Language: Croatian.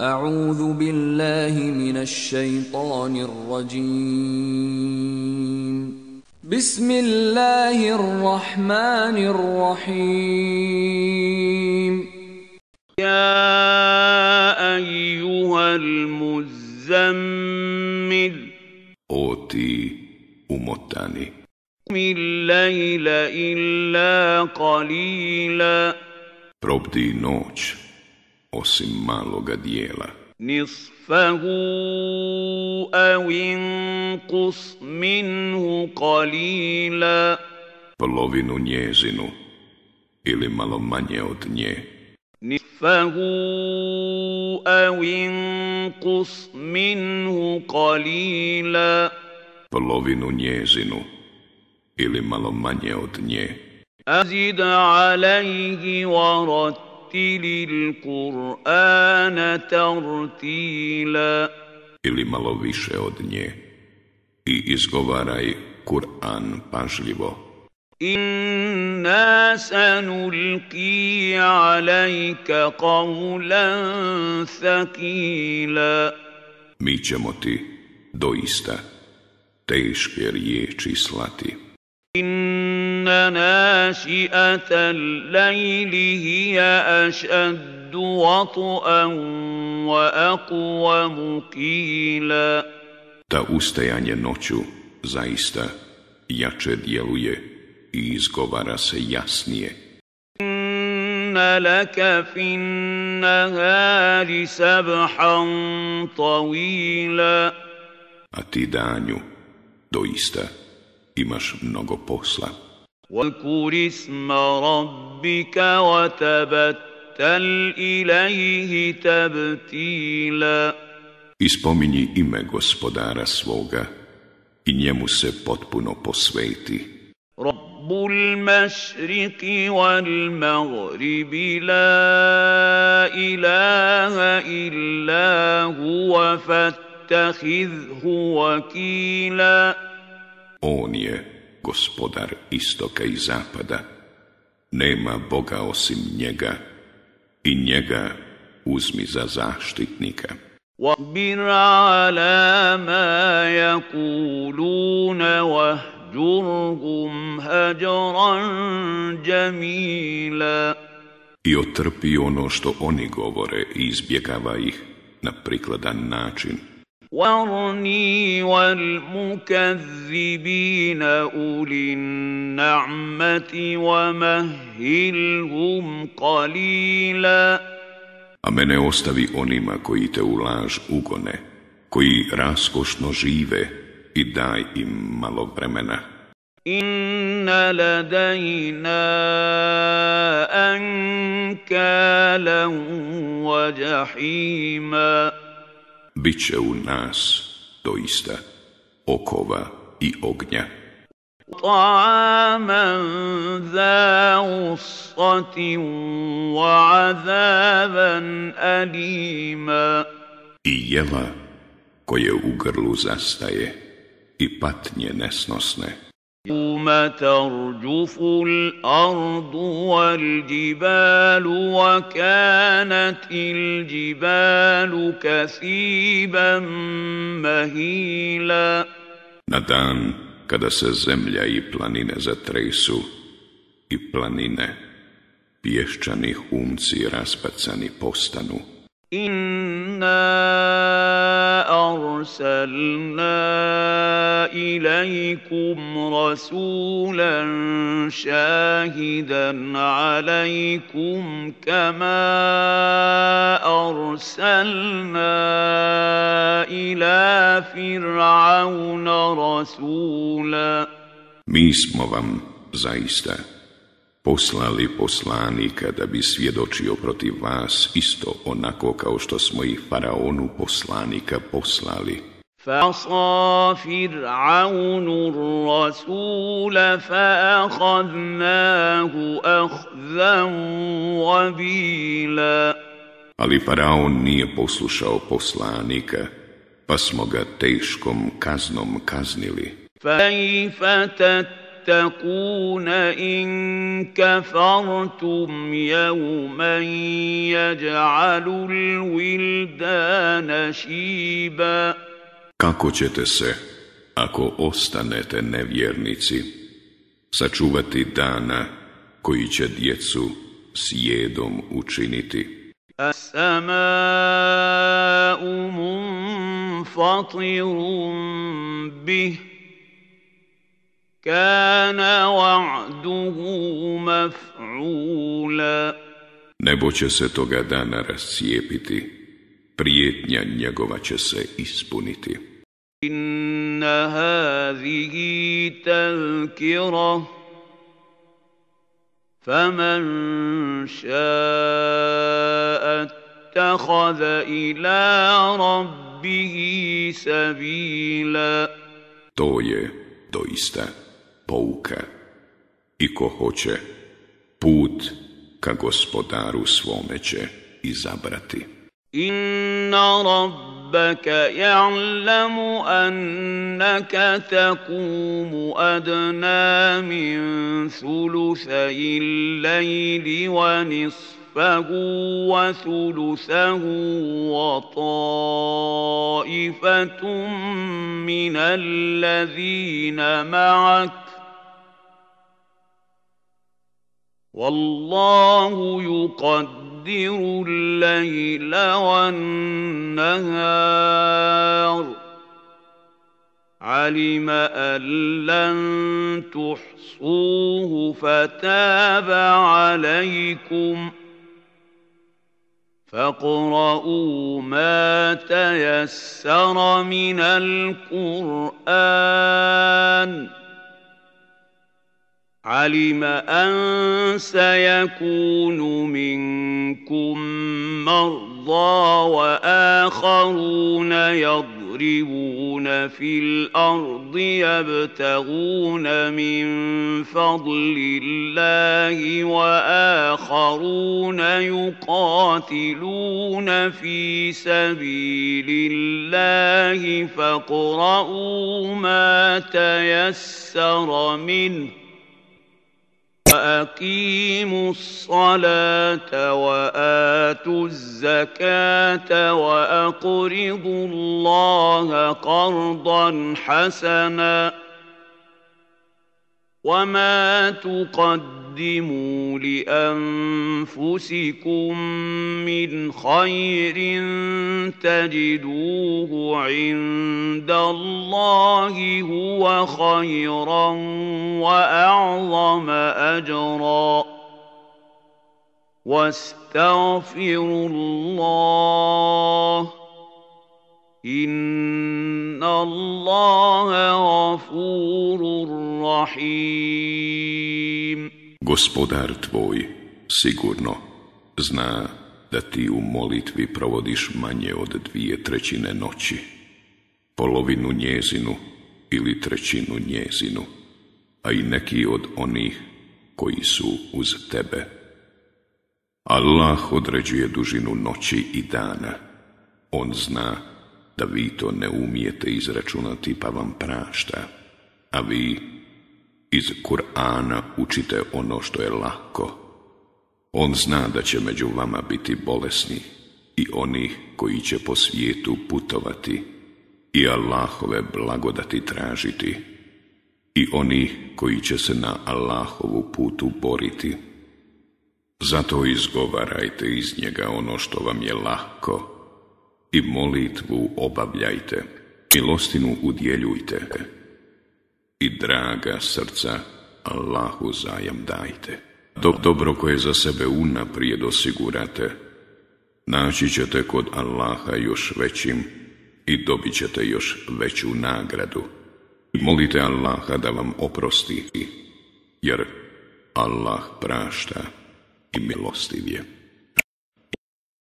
أعوذ بالله من الشيطان الرجيم بسم الله الرحمن الرحيم يا أيها المزمل أوتي أمتاني من الليل إلا قليلا Probdi noć osim maloga dijela. Nisfahu au inkus minhu kalila. Polovinu njezinu ili malo manje od nje. Nisfahu au minhu kalila. Polovinu njezinu ili malo manje od nje. Azid alaihi warat na الْقُرْآنَ tartila Ili malo više od nje i izgovaraj Kur'an pažljivo. Inna sanulki alajka qawlan thakila. Mi ćemo ti doista teške riječi slati. ناشئة الليل هي أشد وطئا وأقوم قيلا Ta ustajanje noću zaista jače djeluje i izgovara se jasnije. laka fin nahari sabhan tawila. A ti danju doista imaš mnogo posla. واذكر اسم ربك وتبتل إليه تبتيلا Ispominji ime gospodara svoga i njemu se potpuno posveti. Rabbul mashriqi wal maghribi la ilaha illa huwa fattakhidhu wakila On je gospodar istoka i zapada. Nema Boga osim njega i njega uzmi za zaštitnika. عَلَى مَا يَكُولُونَ وَهْجُرْهُمْ I otrpi ono što oni govore i izbjegava ih na prikladan način. وارني والمكذبين أولي النعمة ومهلهم قليلا A mene ostavi onima koji te u laž ugone, koji raskošno žive i daj im malo vremena. إن لدينا أنكالا وجحيما bit će u nas doista okova i ognja. I jela koje u grlu zastaje i patnje nesnosne. يوم ترجف الارض والجبال وكانت الجبال كثيبا مهيلا Na dan kada se zemlja i planine zatresu i planine pješčanih umci raspacani postanu. Inna أرسلنا إليكم رسولا شاهدا عليكم كما أرسلنا إلى فرعون رسولا poslali poslanika da bi svjedočio protiv vas isto onako kao što smo i faraonu poslanika poslali. Ali faraon nije poslušao poslanika, pa smo ga teškom kaznom kaznili. تَتَّقُونَ إِن كَفَرْتُمْ يَوْمًا يَجْعَلُ الْوِلْدَانَ شِيبًا Kako ćete se, ako ostanete nevjernici, sačuvati dana koji će djecu s jedom učiniti? As-sama'u munfatirun bih kana wa'duhu maf'ula Nebo će se toga dana rascijepiti, prijetnja njegova će se ispuniti. Inna hazihi talkira, faman šaat takhada ila rabbihi sabila. To je doista pouka i ko hoće put ka gospodaru svome će izabrati. Inna ربك يعلم أنك تقوم أدنى من ثلثي الليل ونصفه وثلثه وطائفة من الذين معك والله يقدر الليل والنهار علم أن لن تحصوه فتاب عليكم فاقرؤوا ما تيسر من القرآن علم أن سيكون منكم مرضى وآخرون يضربون في الأرض يبتغون من فضل الله وآخرون يقاتلون في سبيل الله فاقرؤوا ما تيسر منه وأقيموا الصلاة وآتوا الزكاة وأقرضوا الله قرضا حسنا وما تقدموا تقدموا لانفسكم من خير تجدوه عند الله هو خيرا واعظم اجرا واستغفروا الله ان الله غفور رحيم gospodar tvoj sigurno zna da ti u molitvi provodiš manje od dvije trećine noći, polovinu njezinu ili trećinu njezinu, a i neki od onih koji su uz tebe. Allah određuje dužinu noći i dana. On zna da vi to ne umijete izračunati pa vam prašta, a vi iz Kur'ana učite ono što je lako. On zna da će među vama biti bolesni i oni koji će po svijetu putovati i Allahove blagodati tražiti i oni koji će se na Allahovu putu boriti. Zato izgovarajte iz njega ono što vam je lako i molitvu obavljajte, milostinu udjeljujte i draga srca Allahu zajam dajte. Dok dobro koje za sebe unaprijed osigurate, naći ćete kod Allaha još većim i dobit ćete još veću nagradu. Molite Allaha da vam oprosti, jer Allah prašta i milostiv je.